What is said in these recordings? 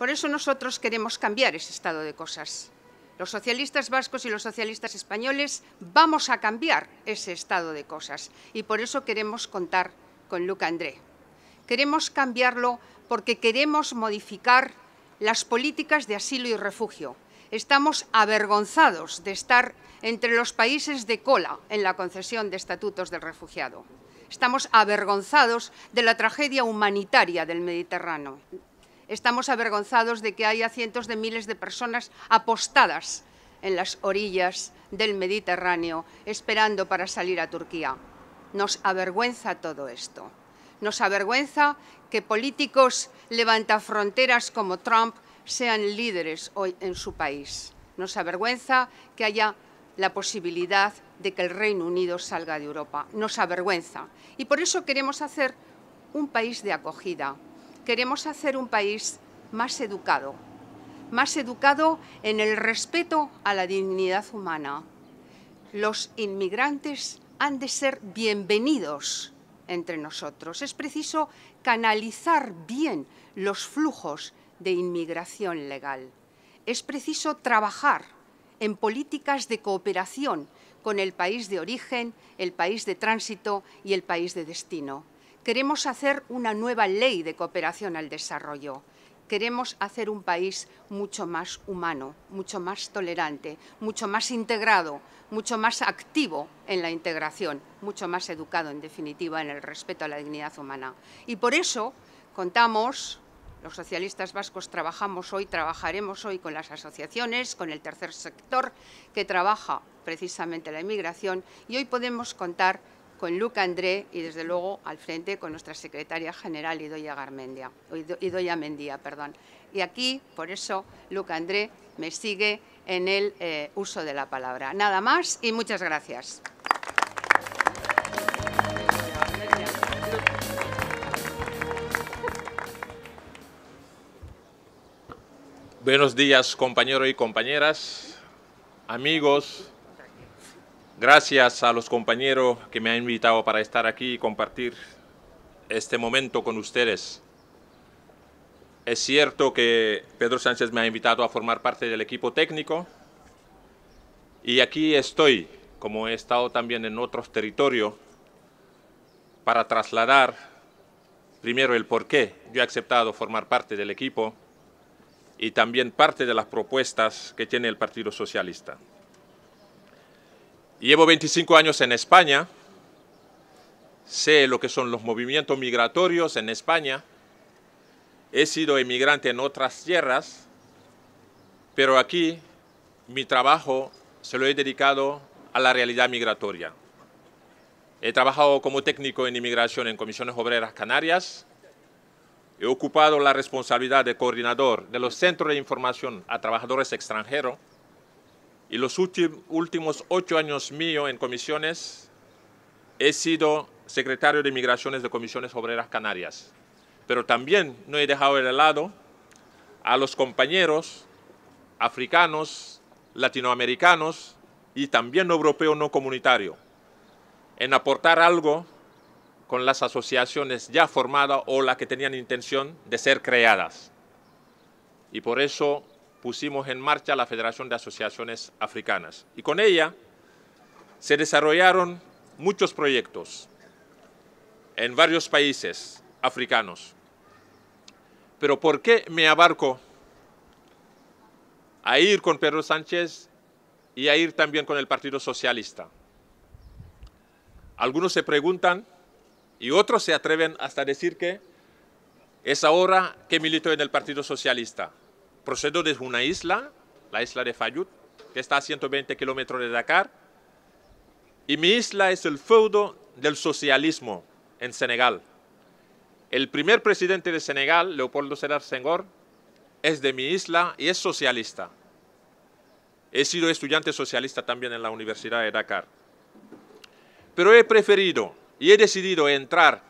Por eso nosotros queremos cambiar ese estado de cosas. Los socialistas vascos y los socialistas españoles vamos a cambiar ese estado de cosas y por eso queremos contar con Luca André. Queremos cambiarlo porque queremos modificar las políticas de asilo y refugio. Estamos avergonzados de estar entre los países de cola en la concesión de estatutos del refugiado. Estamos avergonzados de la tragedia humanitaria del Mediterráneo estamos avergonzados de que haya cientos de miles de personas apostadas en las orillas del Mediterráneo esperando para salir a Turquía. Nos avergüenza todo esto. Nos avergüenza que políticos fronteras como Trump sean líderes hoy en su país. Nos avergüenza que haya la posibilidad de que el Reino Unido salga de Europa. Nos avergüenza. Y por eso queremos hacer un país de acogida, queremos hacer un país más educado, más educado en el respeto a la dignidad humana. Los inmigrantes han de ser bienvenidos entre nosotros. Es preciso canalizar bien los flujos de inmigración legal. Es preciso trabajar en políticas de cooperación con el país de origen, el país de tránsito y el país de destino. Queremos hacer una nueva ley de cooperación al desarrollo. Queremos hacer un país mucho más humano, mucho más tolerante, mucho más integrado, mucho más activo en la integración, mucho más educado, en definitiva, en el respeto a la dignidad humana. Y por eso contamos los socialistas vascos trabajamos hoy, trabajaremos hoy con las asociaciones, con el tercer sector que trabaja precisamente la inmigración y hoy podemos contar con Luca André y desde luego al frente con nuestra secretaria general Idoia Idoia Mendía, perdón. Y aquí, por eso, Luca André me sigue en el eh, uso de la palabra. Nada más y muchas gracias. Buenos días, compañeros y compañeras, amigos, Gracias a los compañeros que me han invitado para estar aquí y compartir este momento con ustedes. Es cierto que Pedro Sánchez me ha invitado a formar parte del equipo técnico y aquí estoy, como he estado también en otros territorios, para trasladar primero el por qué yo he aceptado formar parte del equipo y también parte de las propuestas que tiene el Partido Socialista. Llevo 25 años en España, sé lo que son los movimientos migratorios en España, he sido emigrante en otras tierras, pero aquí mi trabajo se lo he dedicado a la realidad migratoria. He trabajado como técnico en inmigración en Comisiones Obreras Canarias. He ocupado la responsabilidad de coordinador de los centros de información a trabajadores extranjeros y los últimos ocho años míos en comisiones he sido secretario de Migraciones de Comisiones Obreras Canarias. Pero también no he dejado de lado a los compañeros africanos, latinoamericanos y también europeos no comunitarios en aportar algo con las asociaciones ya formadas o las que tenían intención de ser creadas. Y por eso pusimos en marcha la Federación de Asociaciones Africanas y con ella se desarrollaron muchos proyectos en varios países africanos. Pero ¿por qué me abarco a ir con Pedro Sánchez y a ir también con el Partido Socialista? Algunos se preguntan y otros se atreven hasta decir que es ahora que milito en el Partido Socialista. Procedo de una isla, la isla de Fayut, que está a 120 kilómetros de Dakar. Y mi isla es el feudo del socialismo en Senegal. El primer presidente de Senegal, Leopoldo Sedar Senghor, es de mi isla y es socialista. He sido estudiante socialista también en la Universidad de Dakar. Pero he preferido y he decidido entrar,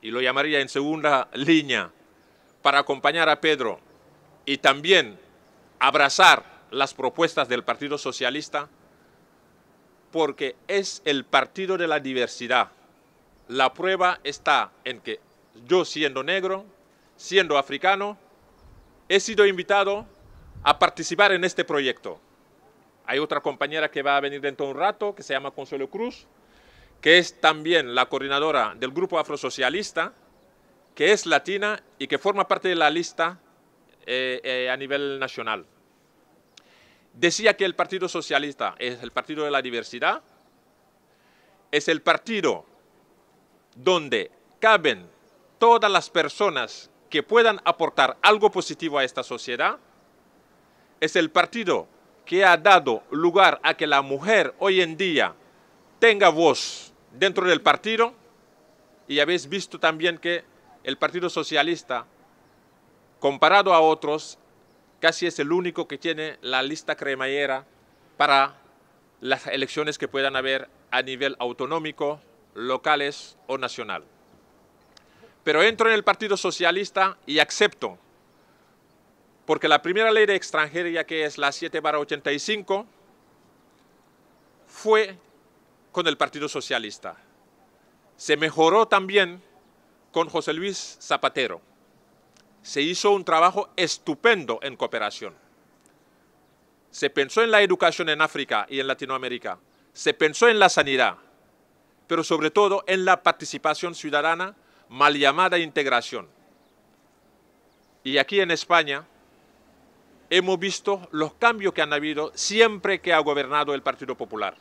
y lo llamaría en segunda línea, para acompañar a Pedro y también abrazar las propuestas del Partido Socialista porque es el partido de la diversidad. La prueba está en que yo siendo negro, siendo africano, he sido invitado a participar en este proyecto. Hay otra compañera que va a venir dentro de un rato, que se llama Consuelo Cruz, que es también la coordinadora del Grupo Afrosocialista, que es latina y que forma parte de la lista eh, eh, a nivel nacional. Decía que el Partido Socialista es el partido de la diversidad, es el partido donde caben todas las personas que puedan aportar algo positivo a esta sociedad, es el partido que ha dado lugar a que la mujer hoy en día tenga voz dentro del partido y habéis visto también que el Partido Socialista comparado a otros, casi es el único que tiene la lista cremallera para las elecciones que puedan haber a nivel autonómico, locales o nacional. Pero entro en el Partido Socialista y acepto, porque la primera ley de extranjería, que es la 7 85, fue con el Partido Socialista. Se mejoró también con José Luis Zapatero se hizo un trabajo estupendo en cooperación. Se pensó en la educación en África y en Latinoamérica, se pensó en la sanidad, pero sobre todo en la participación ciudadana mal llamada integración. Y aquí en España hemos visto los cambios que han habido siempre que ha gobernado el Partido Popular.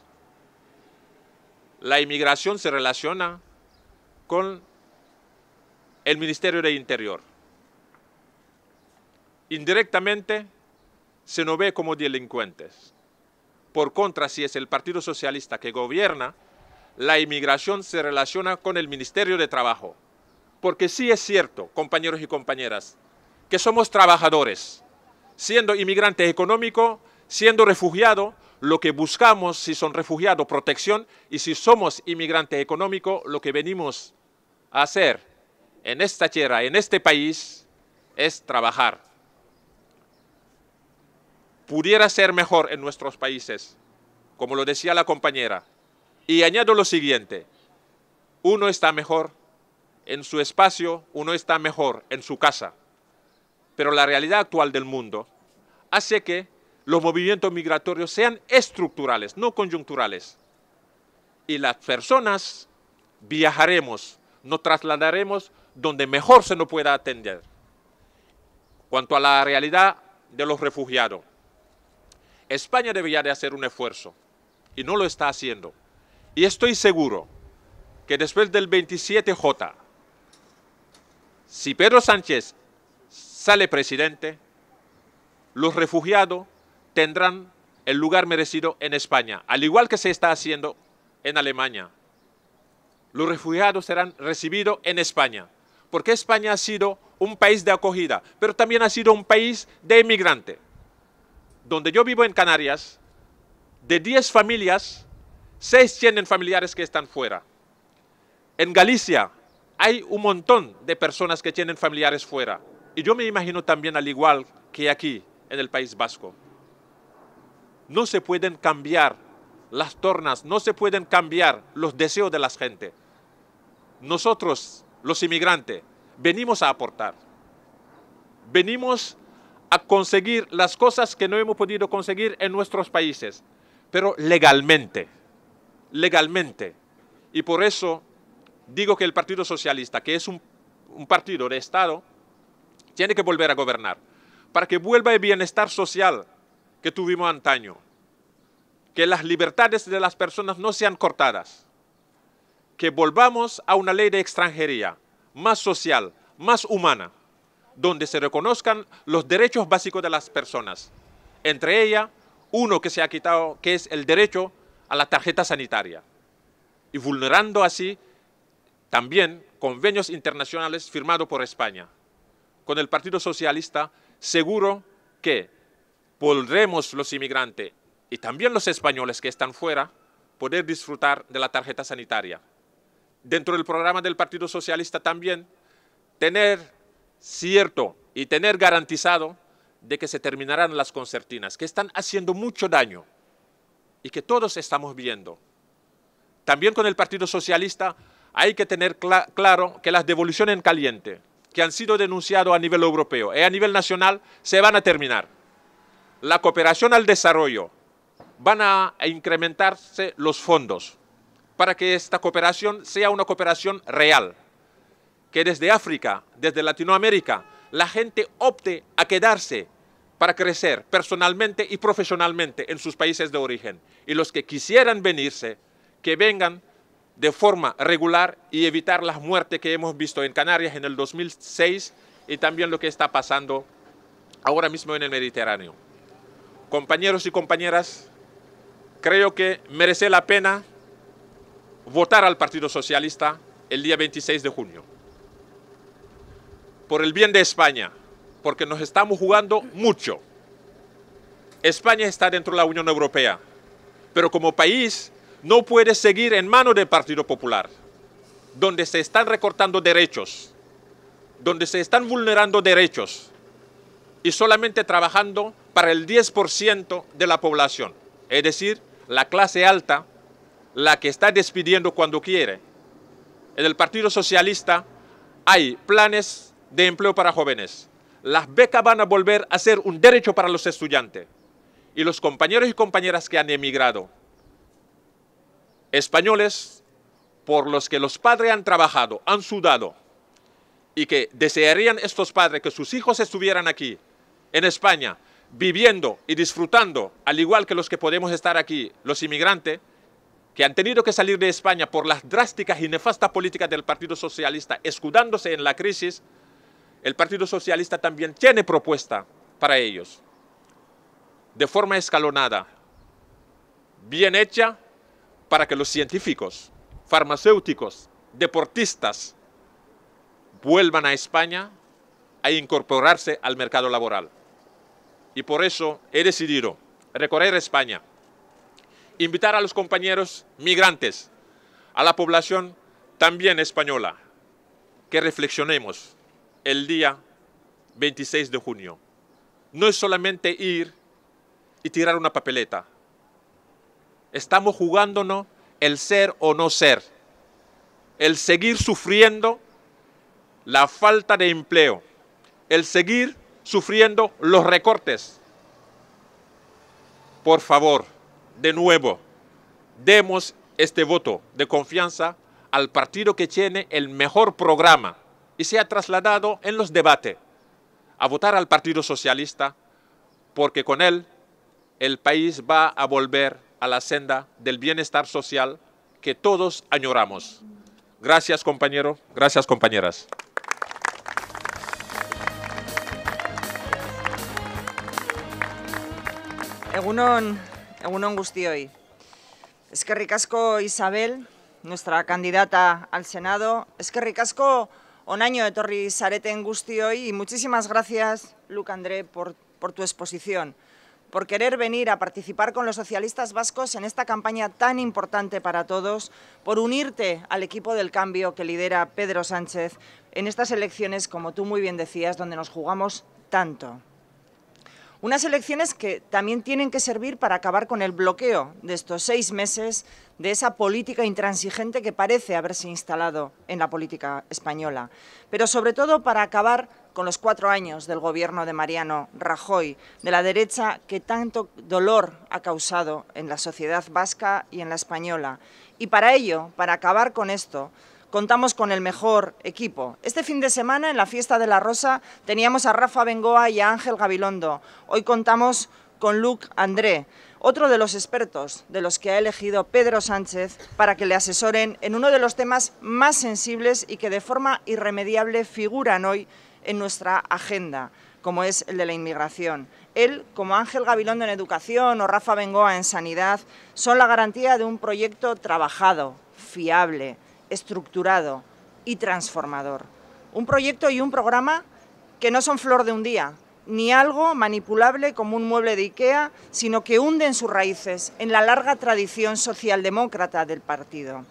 La inmigración se relaciona con el Ministerio de Interior indirectamente se nos ve como delincuentes. Por contra, si es el Partido Socialista que gobierna, la inmigración se relaciona con el Ministerio de Trabajo. Porque sí es cierto, compañeros y compañeras, que somos trabajadores. Siendo inmigrantes económicos, siendo refugiados, lo que buscamos si son refugiados, protección, y si somos inmigrantes económicos, lo que venimos a hacer en esta tierra, en este país, es trabajar pudiera ser mejor en nuestros países, como lo decía la compañera. Y añado lo siguiente, uno está mejor en su espacio, uno está mejor en su casa, pero la realidad actual del mundo hace que los movimientos migratorios sean estructurales, no coyunturales. Y las personas viajaremos, nos trasladaremos donde mejor se nos pueda atender. Cuanto a la realidad de los refugiados, España debería de hacer un esfuerzo y no lo está haciendo. Y estoy seguro que después del 27J, si Pedro Sánchez sale presidente, los refugiados tendrán el lugar merecido en España, al igual que se está haciendo en Alemania. Los refugiados serán recibidos en España, porque España ha sido un país de acogida, pero también ha sido un país de emigrante donde yo vivo en Canarias, de 10 familias, 6 tienen familiares que están fuera. En Galicia hay un montón de personas que tienen familiares fuera. Y yo me imagino también al igual que aquí, en el País Vasco. No se pueden cambiar las tornas, no se pueden cambiar los deseos de la gente. Nosotros, los inmigrantes, venimos a aportar. Venimos a conseguir las cosas que no hemos podido conseguir en nuestros países, pero legalmente, legalmente. Y por eso digo que el Partido Socialista, que es un, un partido de Estado, tiene que volver a gobernar, para que vuelva el bienestar social que tuvimos antaño, que las libertades de las personas no sean cortadas, que volvamos a una ley de extranjería más social, más humana donde se reconozcan los derechos básicos de las personas. Entre ellas, uno que se ha quitado, que es el derecho a la tarjeta sanitaria. Y vulnerando así también convenios internacionales firmados por España. Con el Partido Socialista, seguro que podremos los inmigrantes y también los españoles que están fuera poder disfrutar de la tarjeta sanitaria. Dentro del programa del Partido Socialista también, tener cierto y tener garantizado de que se terminarán las concertinas, que están haciendo mucho daño y que todos estamos viendo. También con el Partido Socialista hay que tener claro que las devoluciones en caliente, que han sido denunciadas a nivel europeo y a nivel nacional, se van a terminar. La cooperación al desarrollo, van a incrementarse los fondos para que esta cooperación sea una cooperación real, que desde África, desde Latinoamérica, la gente opte a quedarse para crecer personalmente y profesionalmente en sus países de origen. Y los que quisieran venirse, que vengan de forma regular y evitar las muertes que hemos visto en Canarias en el 2006 y también lo que está pasando ahora mismo en el Mediterráneo. Compañeros y compañeras, creo que merece la pena votar al Partido Socialista el día 26 de junio por el bien de España, porque nos estamos jugando mucho. España está dentro de la Unión Europea, pero como país no puede seguir en manos del Partido Popular, donde se están recortando derechos, donde se están vulnerando derechos y solamente trabajando para el 10% de la población, es decir, la clase alta, la que está despidiendo cuando quiere. En el Partido Socialista hay planes de empleo para jóvenes. Las becas van a volver a ser un derecho para los estudiantes y los compañeros y compañeras que han emigrado. Españoles por los que los padres han trabajado, han sudado y que desearían estos padres que sus hijos estuvieran aquí, en España, viviendo y disfrutando, al igual que los que podemos estar aquí, los inmigrantes, que han tenido que salir de España por las drásticas y nefastas políticas del Partido Socialista, escudándose en la crisis, el Partido Socialista también tiene propuesta para ellos, de forma escalonada, bien hecha, para que los científicos, farmacéuticos, deportistas vuelvan a España a incorporarse al mercado laboral. Y por eso he decidido recorrer España, invitar a los compañeros migrantes, a la población también española, que reflexionemos el día 26 de junio. No es solamente ir y tirar una papeleta. Estamos jugándonos el ser o no ser, el seguir sufriendo la falta de empleo, el seguir sufriendo los recortes. Por favor, de nuevo, demos este voto de confianza al partido que tiene el mejor programa se ha trasladado en los debates a votar al Partido Socialista porque con él el país va a volver a la senda del bienestar social que todos añoramos. Gracias compañero, gracias compañeras. Egunon, egunon ricasco Isabel, nuestra candidata al Senado. es Eskerrik asko año onaño etorri Gusti hoy y muchísimas gracias, Luc André, por tu exposición, por querer venir a participar con los socialistas vascos en esta campaña tan importante para todos, por unirte al equipo del cambio que lidera Pedro Sánchez en estas elecciones, como tú muy bien decías, donde nos jugamos tanto. Unas elecciones que también tienen que servir para acabar con el bloqueo de estos seis meses de esa política intransigente que parece haberse instalado en la política española, pero sobre todo para acabar con los cuatro años del gobierno de Mariano Rajoy, de la derecha que tanto dolor ha causado en la sociedad vasca y en la española. Y para ello, para acabar con esto, contamos con el mejor equipo. Este fin de semana en la Fiesta de la Rosa teníamos a Rafa Bengoa y a Ángel Gabilondo. Hoy contamos con Luc André, otro de los expertos de los que ha elegido Pedro Sánchez para que le asesoren en uno de los temas más sensibles y que de forma irremediable figuran hoy en nuestra agenda, como es el de la inmigración. Él, como Ángel Gabilondo en educación o Rafa Bengoa en sanidad, son la garantía de un proyecto trabajado, fiable, estructurado y transformador. Un proyecto y un programa que no son flor de un día, ni algo manipulable como un mueble de Ikea, sino que hunden sus raíces en la larga tradición socialdemócrata del partido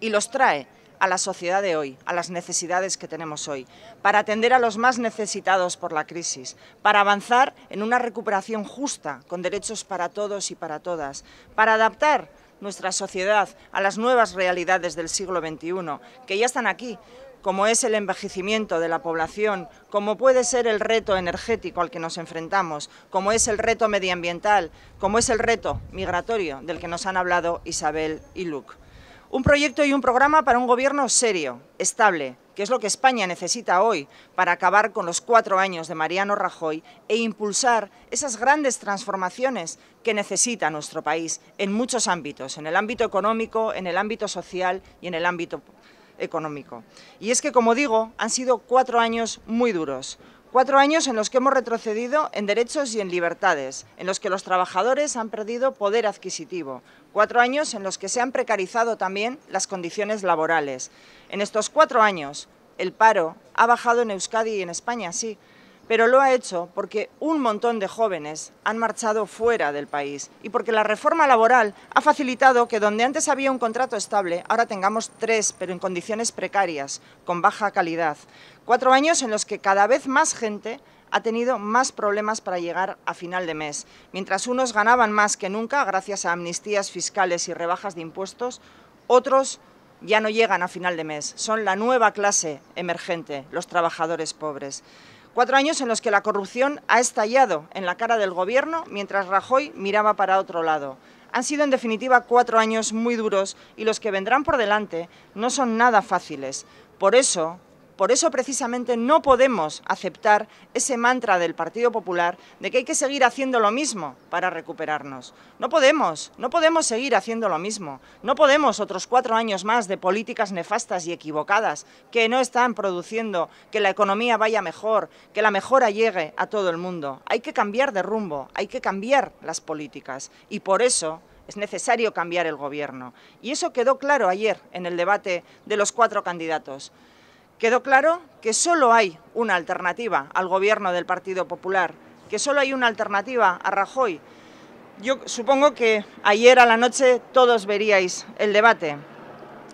y los trae a la sociedad de hoy, a las necesidades que tenemos hoy, para atender a los más necesitados por la crisis, para avanzar en una recuperación justa, con derechos para todos y para todas, para adaptar nuestra sociedad a las nuevas realidades del siglo XXI, que ya están aquí, como es el envejecimiento de la población, como puede ser el reto energético al que nos enfrentamos, como es el reto medioambiental, como es el reto migratorio del que nos han hablado Isabel y Luc. Un proyecto y un programa para un gobierno serio, estable, que es lo que España necesita hoy para acabar con los cuatro años de Mariano Rajoy e impulsar esas grandes transformaciones que necesita nuestro país en muchos ámbitos, en el ámbito económico, en el ámbito social y en el ámbito económico. Y es que, como digo, han sido cuatro años muy duros, Cuatro años en los que hemos retrocedido en derechos y en libertades, en los que los trabajadores han perdido poder adquisitivo, cuatro años en los que se han precarizado también las condiciones laborales. En estos cuatro años el paro ha bajado en Euskadi y en España, sí, pero lo ha hecho porque un montón de jóvenes han marchado fuera del país y porque la reforma laboral ha facilitado que donde antes había un contrato estable, ahora tengamos tres, pero en condiciones precarias, con baja calidad. Cuatro años en los que cada vez más gente ha tenido más problemas para llegar a final de mes. Mientras unos ganaban más que nunca gracias a amnistías fiscales y rebajas de impuestos, otros ya no llegan a final de mes. Son la nueva clase emergente, los trabajadores pobres. Cuatro años en los que la corrupción ha estallado en la cara del Gobierno mientras Rajoy miraba para otro lado. Han sido en definitiva cuatro años muy duros y los que vendrán por delante no son nada fáciles. Por eso, por eso precisamente no podemos aceptar ese mantra del Partido Popular de que hay que seguir haciendo lo mismo para recuperarnos. No podemos, no podemos seguir haciendo lo mismo. No podemos otros cuatro años más de políticas nefastas y equivocadas que no están produciendo que la economía vaya mejor, que la mejora llegue a todo el mundo. Hay que cambiar de rumbo, hay que cambiar las políticas y por eso es necesario cambiar el gobierno. Y eso quedó claro ayer en el debate de los cuatro candidatos. Quedó claro que solo hay una alternativa al gobierno del Partido Popular, que solo hay una alternativa a Rajoy. Yo supongo que ayer a la noche todos veríais el debate.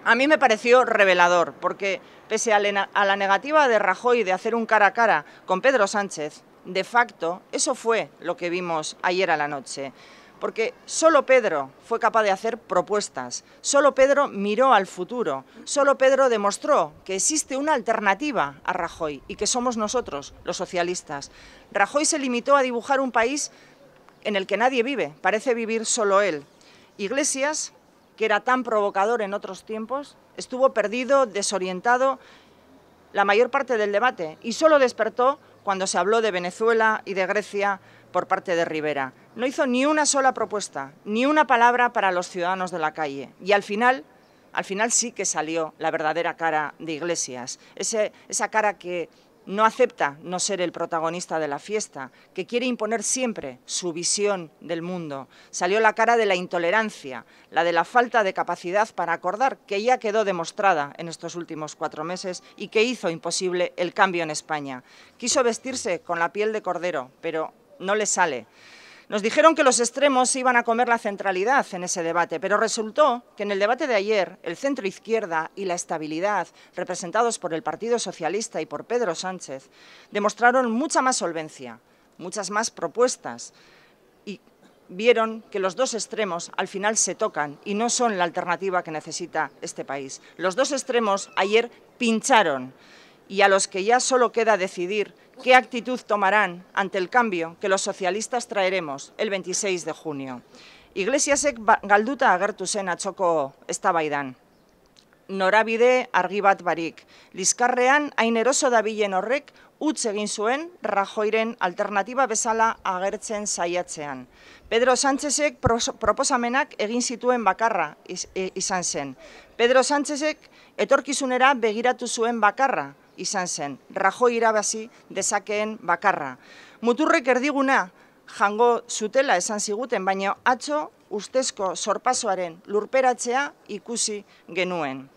A mí me pareció revelador, porque pese a la negativa de Rajoy de hacer un cara a cara con Pedro Sánchez, de facto, eso fue lo que vimos ayer a la noche porque solo Pedro fue capaz de hacer propuestas, solo Pedro miró al futuro, solo Pedro demostró que existe una alternativa a Rajoy y que somos nosotros, los socialistas. Rajoy se limitó a dibujar un país en el que nadie vive, parece vivir solo él. Iglesias, que era tan provocador en otros tiempos, estuvo perdido, desorientado la mayor parte del debate y solo despertó cuando se habló de Venezuela y de Grecia por parte de Rivera. No hizo ni una sola propuesta, ni una palabra para los ciudadanos de la calle. Y al final, al final sí que salió la verdadera cara de Iglesias, esa cara que no acepta no ser el protagonista de la fiesta, que quiere imponer siempre su visión del mundo. Salió la cara de la intolerancia, la de la falta de capacidad para acordar, que ya quedó demostrada en estos últimos cuatro meses y que hizo imposible el cambio en España. Quiso vestirse con la piel de cordero, pero no le sale. Nos dijeron que los extremos iban a comer la centralidad en ese debate, pero resultó que en el debate de ayer el centro izquierda y la estabilidad, representados por el Partido Socialista y por Pedro Sánchez, demostraron mucha más solvencia, muchas más propuestas y vieron que los dos extremos al final se tocan y no son la alternativa que necesita este país. Los dos extremos ayer pincharon y a los que ya solo queda decidir qué actitud tomarán ante el cambio que los socialistas traeremos el 26 de junio. Iglesiasek ba, galduta agertu zen atxoko eztabaidan. Norabide argi bat barik. Lizkarrean hain eroso dabilen horrek utz egin zuen Rajoiren alternativa bezala agertzen saiatzean. Pedro Sánchezek proposamenak egin zituen bakarra e, izan zen. Pedro Sánchezek etorkizunera begiratu zuen bakarra, izan zen. Rajoi irabazi dezakeen bakarra. Muturrek erdiguna jango zutela esan ziguten, baina atzo ustezko sorpasoaren lurperatzea ikusi genuen.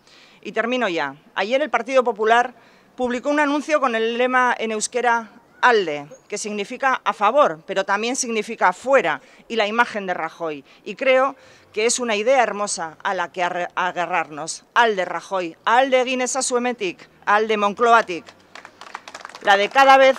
Y termino ya. Ayer el Partido Popular publicó un anuncio con el lema en euskera ALDE, que significa a favor, pero también significa fuera, y la imagen de Rajoy. Y creo que es una idea hermosa a la que agarrarnos. ALDE Rajoy, ALDE Guinness Asuemetic al de Moncloatic. La de cada vez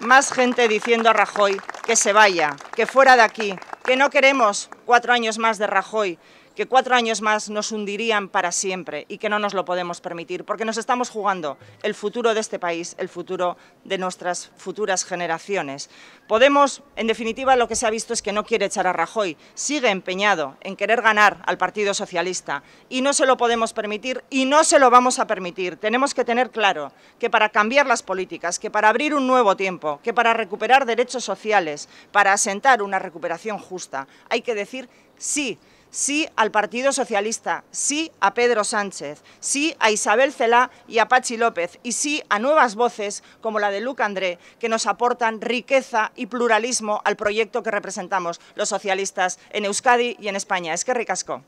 más gente diciendo a Rajoy que se vaya, que fuera de aquí, que no queremos cuatro años más de Rajoy, que cuatro años más nos hundirían para siempre y que no nos lo podemos permitir, porque nos estamos jugando el futuro de este país, el futuro de nuestras futuras generaciones. Podemos, en definitiva, lo que se ha visto es que no quiere echar a Rajoy, sigue empeñado en querer ganar al Partido Socialista y no se lo podemos permitir y no se lo vamos a permitir. Tenemos que tener claro que para cambiar las políticas, que para abrir un nuevo tiempo, que para recuperar derechos sociales, para asentar una recuperación justa, hay que decir sí sí al Partido Socialista, sí a Pedro Sánchez, sí a Isabel Celá y a Pachi López y sí a nuevas voces como la de Luc André que nos aportan riqueza y pluralismo al proyecto que representamos los socialistas en Euskadi y en España. Es que ricasco.